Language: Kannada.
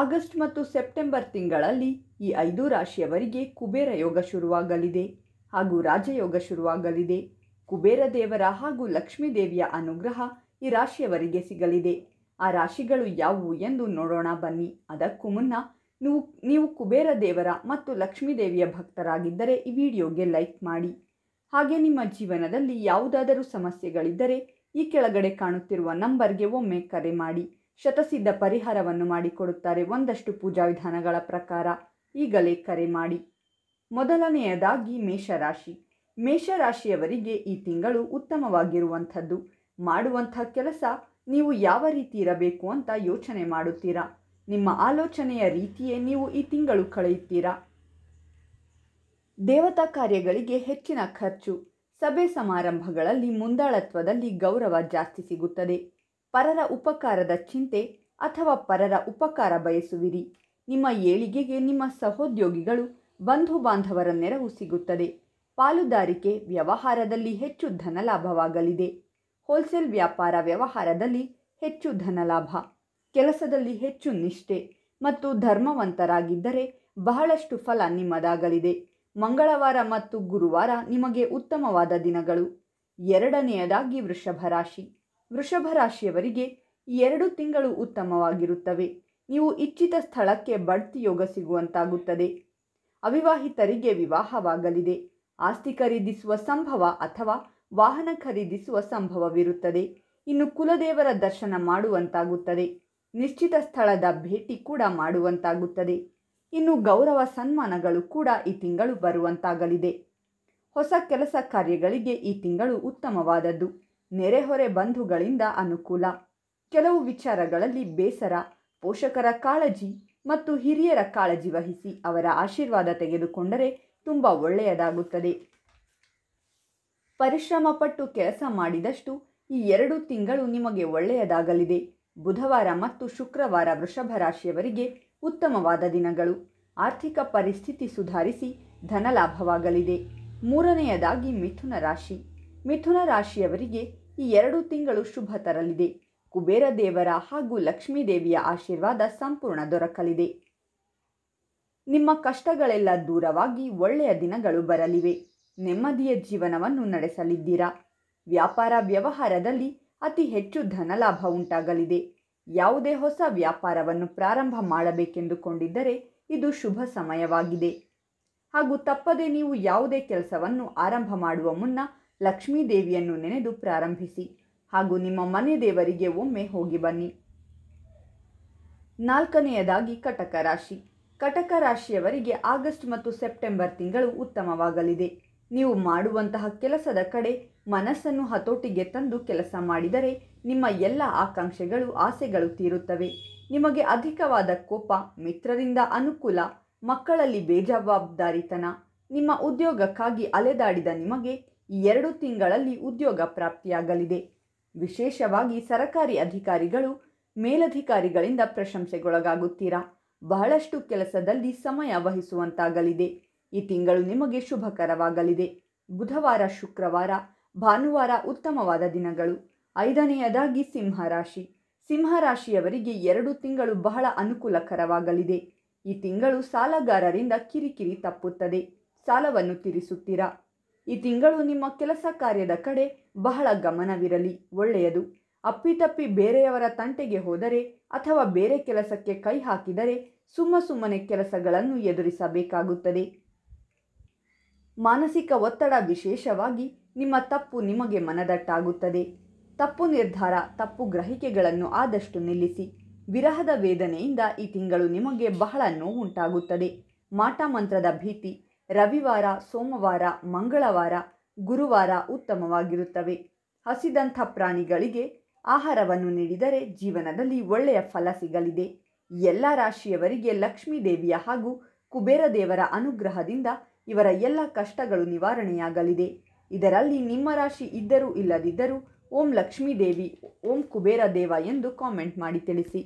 ಆಗಸ್ಟ್ ಮತ್ತು ಸೆಪ್ಟೆಂಬರ್ ತಿಂಗಳಲ್ಲಿ ಈ ಐದು ರಾಶಿಯವರಿಗೆ ಕುಬೇರ ಯೋಗ ಶುರುವಾಗಲಿದೆ ಹಾಗೂ ರಾಜಯೋಗ ಶುರುವಾಗಲಿದೆ ಕುಬೇರ ದೇವರ ಹಾಗೂ ಲಕ್ಷ್ಮೀ ದೇವಿಯ ಅನುಗ್ರಹ ಈ ರಾಶಿಯವರಿಗೆ ಸಿಗಲಿದೆ ಆ ರಾಶಿಗಳು ಯಾವುವು ಎಂದು ನೋಡೋಣ ಬನ್ನಿ ಅದಕ್ಕೂ ಮುನ್ನ ನೀವು ನೀವು ಕುಬೇರ ದೇವರ ಮತ್ತು ಲಕ್ಷ್ಮೀ ದೇವಿಯ ಭಕ್ತರಾಗಿದ್ದರೆ ಈ ವಿಡಿಯೋಗೆ ಲೈಕ್ ಮಾಡಿ ಹಾಗೆ ನಿಮ್ಮ ಜೀವನದಲ್ಲಿ ಯಾವುದಾದರೂ ಸಮಸ್ಯೆಗಳಿದ್ದರೆ ಈ ಕೆಳಗಡೆ ಕಾಣುತ್ತಿರುವ ನಂಬರ್ಗೆ ಒಮ್ಮೆ ಕರೆ ಮಾಡಿ ಶತಸಿದ್ಧ ಪರಿಹಾರವನ್ನು ಮಾಡಿಕೊಡುತ್ತಾರೆ ಒಂದಷ್ಟು ಪೂಜಾ ವಿಧಾನಗಳ ಪ್ರಕಾರ ಈಗಲೇ ಕರೆ ಮಾಡಿ ಮೊದಲನೆಯದಾಗಿ ಮೇಷರಾಶಿ ಮೇಷರಾಶಿಯವರಿಗೆ ಈ ತಿಂಗಳು ಉತ್ತಮವಾಗಿರುವಂಥದ್ದು ಮಾಡುವಂಥ ಕೆಲಸ ನೀವು ಯಾವ ರೀತಿ ಇರಬೇಕು ಅಂತ ಯೋಚನೆ ಮಾಡುತ್ತೀರಾ ನಿಮ್ಮ ಆಲೋಚನೆಯ ರೀತಿಯೇ ನೀವು ಈ ತಿಂಗಳು ಕಳೆಯುತ್ತೀರಾ ದೇವತಾ ಕಾರ್ಯಗಳಿಗೆ ಹೆಚ್ಚಿನ ಖರ್ಚು ಸಭೆ ಸಮಾರಂಭಗಳಲ್ಲಿ ಮುಂದಾಳತ್ವದಲ್ಲಿ ಗೌರವ ಜಾಸ್ತಿ ಸಿಗುತ್ತದೆ ಪರರ ಉಪಕಾರದ ಚಿಂತೆ ಅಥವಾ ಪರರ ಉಪಕಾರ ಬಯಸುವಿರಿ ನಿಮ್ಮ ಏಳಿಗೆಗೆ ನಿಮ್ಮ ಸಹೋದ್ಯೋಗಿಗಳು ಬಂಧು ಬಾಂಧವರ ನೆರವು ಸಿಗುತ್ತದೆ ಪಾಲುದಾರಿಕೆ ವ್ಯವಹಾರದಲ್ಲಿ ಹೆಚ್ಚು ಧನ ಲಾಭವಾಗಲಿದೆ ಹೋಲ್ಸೇಲ್ ವ್ಯಾಪಾರ ವ್ಯವಹಾರದಲ್ಲಿ ಹೆಚ್ಚು ಧನ ಲಾಭ ಕೆಲಸದಲ್ಲಿ ಹೆಚ್ಚು ನಿಷ್ಠೆ ಮತ್ತು ಧರ್ಮವಂತರಾಗಿದ್ದರೆ ಬಹಳಷ್ಟು ಫಲ ನಿಮ್ಮದಾಗಲಿದೆ ಮಂಗಳವಾರ ಮತ್ತು ಗುರುವಾರ ನಿಮಗೆ ಉತ್ತಮವಾದ ದಿನಗಳು ಎರಡನೆಯದಾಗಿ ವೃಷಭ ರಾಶಿ ವೃಷಭ ರಾಶಿಯವರಿಗೆ ಎರಡು ತಿಂಗಳು ಉತ್ತಮವಾಗಿರುತ್ತವೆ ನೀವು ಇಚ್ಛಿತ ಸ್ಥಳಕ್ಕೆ ಬಡ್ತಿ ಯೋಗ ಸಿಗುವಂತಾಗುತ್ತದೆ ಅವಿವಾಹಿತರಿಗೆ ವಿವಾಹವಾಗಲಿದೆ ಆಸ್ತಿ ಖರೀದಿಸುವ ಸಂಭವ ಅಥವಾ ವಾಹನ ಖರೀದಿಸುವ ಸಂಭವವಿರುತ್ತದೆ ಇನ್ನು ಕುಲದೇವರ ದರ್ಶನ ಮಾಡುವಂತಾಗುತ್ತದೆ ನಿಶ್ಚಿತ ಸ್ಥಳದ ಭೇಟಿ ಕೂಡ ಮಾಡುವಂತಾಗುತ್ತದೆ ಇನ್ನು ಗೌರವ ಸನ್ಮಾನಗಳು ಕೂಡ ಈ ತಿಂಗಳು ಬರುವಂತಾಗಲಿದೆ ಹೊಸ ಕೆಲಸ ಕಾರ್ಯಗಳಿಗೆ ಈ ತಿಂಗಳು ಉತ್ತಮವಾದದ್ದು ನೆರೆಹೊರೆ ಬಂಧುಗಳಿಂದ ಅನುಕೂಲ ಕೆಲವು ವಿಚಾರಗಳಲ್ಲಿ ಬೇಸರ ಪೋಷಕರ ಕಾಳಜಿ ಮತ್ತು ಹಿರಿಯರ ಕಾಳಜಿ ವಹಿಸಿ ಅವರ ಆಶೀರ್ವಾದ ತೆಗೆದುಕೊಂಡರೆ ತುಂಬ ಒಳ್ಳೆಯದಾಗುತ್ತದೆ ಪರಿಶ್ರಮಪಟ್ಟು ಕೆಲಸ ಮಾಡಿದಷ್ಟು ಈ ಎರಡು ತಿಂಗಳು ನಿಮಗೆ ಒಳ್ಳೆಯದಾಗಲಿದೆ ಬುಧವಾರ ಮತ್ತು ಶುಕ್ರವಾರ ವೃಷಭ ರಾಶಿಯವರಿಗೆ ಉತ್ತಮವಾದ ದಿನಗಳು ಆರ್ಥಿಕ ಪರಿಸ್ಥಿತಿ ಸುಧಾರಿಸಿ ಧನಲಾಭವಾಗಲಿದೆ ಮೂರನೆಯದಾಗಿ ಮಿಥುನ ರಾಶಿ ಮಿಥುನ ರಾಶಿಯವರಿಗೆ ಈ ಎರಡು ತಿಂಗಳು ಶುಭ ತರಲಿದೆ ಕುಬೇರ ದೇವರ ಹಾಗೂ ಲಕ್ಷ್ಮೀ ದೇವಿಯ ಆಶೀರ್ವಾದ ಸಂಪೂರ್ಣ ದೊರಕಲಿದೆ ನಿಮ್ಮ ಕಷ್ಟಗಳೆಲ್ಲ ದೂರವಾಗಿ ಒಳ್ಳೆಯ ದಿನಗಳು ಬರಲಿವೆ ನೆಮ್ಮದಿಯ ಜೀವನವನ್ನು ನಡೆಸಲಿದ್ದೀರಾ ವ್ಯಾಪಾರ ವ್ಯವಹಾರದಲ್ಲಿ ಅತಿ ಹೆಚ್ಚು ಧನಲಾಭ ಉಂಟಾಗಲಿದೆ ಯಾವುದೇ ಹೊಸ ವ್ಯಾಪಾರವನ್ನು ಪ್ರಾರಂಭ ಮಾಡಬೇಕೆಂದುಕೊಂಡಿದ್ದರೆ ಇದು ಶುಭ ಸಮಯವಾಗಿದೆ ಹಾಗೂ ತಪ್ಪದೆ ನೀವು ಯಾವುದೇ ಕೆಲಸವನ್ನು ಆರಂಭ ಮಾಡುವ ಮುನ್ನ ಲಕ್ಷ್ಮೀ ದೇವಿಯನ್ನು ನೆನೆದು ಪ್ರಾರಂಭಿಸಿ ಹಾಗೂ ನಿಮ್ಮ ಮನೆ ದೇವರಿಗೆ ಒಮ್ಮೆ ಹೋಗಿ ಬನ್ನಿ ನಾಲ್ಕನೆಯದಾಗಿ ಕಟಕ ರಾಶಿ ಕಟಕ ರಾಶಿಯವರಿಗೆ ಆಗಸ್ಟ್ ಮತ್ತು ಸೆಪ್ಟೆಂಬರ್ ತಿಂಗಳು ಉತ್ತಮವಾಗಲಿದೆ ನೀವು ಮಾಡುವಂತಹ ಕೆಲಸದ ಕಡೆ ಮನಸ್ಸನ್ನು ಹತೋಟಿಗೆ ತಂದು ಕೆಲಸ ಮಾಡಿದರೆ ನಿಮ್ಮ ಎಲ್ಲ ಆಕಾಂಕ್ಷೆಗಳು ಆಸೆಗಳು ತೀರುತ್ತವೆ ನಿಮಗೆ ಅಧಿಕವಾದ ಕೋಪ ಮಿತ್ರರಿಂದ ಅನುಕೂಲ ಮಕ್ಕಳಲ್ಲಿ ಬೇಜವಾಬ್ದಾರಿತನ ನಿಮ್ಮ ಉದ್ಯೋಗಕ್ಕಾಗಿ ಅಲೆದಾಡಿದ ನಿಮಗೆ ಈ ಎರಡು ತಿಂಗಳಲ್ಲಿ ಉದ್ಯೋಗ ಪ್ರಾಪ್ತಿಯಾಗಲಿದೆ ವಿಶೇಷವಾಗಿ ಸರಕಾರಿ ಅಧಿಕಾರಿಗಳು ಮೇಲಧಿಕಾರಿಗಳಿಂದ ಪ್ರಶಂಸೆಗೊಳಗಾಗುತ್ತೀರಾ ಬಹಳಷ್ಟು ಕೆಲಸದಲ್ಲಿ ಸಮಯ ವಹಿಸುವಂತಾಗಲಿದೆ ಈ ತಿಂಗಳು ನಿಮಗೆ ಶುಭಕರವಾಗಲಿದೆ ಬುಧವಾರ ಶುಕ್ರವಾರ ಭಾನುವಾರ ಉತ್ತಮವಾದ ದಿನಗಳು ಐದನೆಯದಾಗಿ ಸಿಂಹರಾಶಿ ಸಿಂಹರಾಶಿಯವರಿಗೆ ಎರಡು ತಿಂಗಳು ಬಹಳ ಅನುಕೂಲಕರವಾಗಲಿದೆ ಈ ತಿಂಗಳು ಸಾಲಗಾರರಿಂದ ಕಿರಿಕಿರಿ ತಪ್ಪುತ್ತದೆ ಸಾಲವನ್ನು ತೀರಿಸುತ್ತೀರಾ ಈ ತಿಂಗಳು ನಿಮ್ಮ ಕೆಲಸ ಕಾರ್ಯದ ಕಡೆ ಬಹಳ ಗಮನವಿರಲಿ ಒಳ್ಳೆಯದು ಅಪ್ಪಿತಪ್ಪಿ ಬೇರೆಯವರ ತಂಟೆಗೆ ಹೋದರೆ ಅಥವಾ ಬೇರೆ ಕೆಲಸಕ್ಕೆ ಕೈ ಹಾಕಿದರೆ ಸುಮ್ಮ ಸುಮ್ಮನೆ ಕೆಲಸಗಳನ್ನು ಎದುರಿಸಬೇಕಾಗುತ್ತದೆ ಮಾನಸಿಕ ಒತ್ತಡ ವಿಶೇಷವಾಗಿ ನಿಮ್ಮ ತಪ್ಪು ನಿಮಗೆ ಮನದಟ್ಟಾಗುತ್ತದೆ ತಪ್ಪು ನಿರ್ಧಾರ ತಪ್ಪು ಗ್ರಹಿಕೆಗಳನ್ನು ಆದಷ್ಟು ನಿಲ್ಲಿಸಿ ವಿರಹದ ವೇದನೆಯಿಂದ ಈ ತಿಂಗಳು ನಿಮಗೆ ಬಹಳ ನೋವುಂಟಾಗುತ್ತದೆ ಮಾಟ ಮಂತ್ರದ ಭೀತಿ ರವಿವಾರ ಸೋಮವಾರ ಮಂಗಳವಾರ ಗುರುವಾರ ಉತ್ತಮವಾಗಿರುತ್ತವೆ ಹಸಿದಂಥ ಪ್ರಾಣಿಗಳಿಗೆ ಆಹಾರವನ್ನು ನೀಡಿದರೆ ಜೀವನದಲ್ಲಿ ಒಳ್ಳೆಯ ಫಲ ಸಿಗಲಿದೆ ಎಲ್ಲ ರಾಶಿಯವರಿಗೆ ಲಕ್ಷ್ಮೀ ದೇವಿಯ ಹಾಗೂ ಕುಬೇರ ದೇವರ ಅನುಗ್ರಹದಿಂದ ಇವರ ಎಲ್ಲ ಕಷ್ಟಗಳು ನಿವಾರಣೆಯಾಗಲಿದೆ ಇದರಲ್ಲಿ ನಿಮ್ಮ ರಾಶಿ ಇದ್ದರೂ ಇಲ್ಲದಿದ್ದರೂ ಓಂ ಲಕ್ಷ್ಮೀ ದೇವಿ ಓಂ ಕುಬೇರ ದೇವ ಎಂದು ಕಾಮೆಂಟ್ ಮಾಡಿ ತಿಳಿಸಿ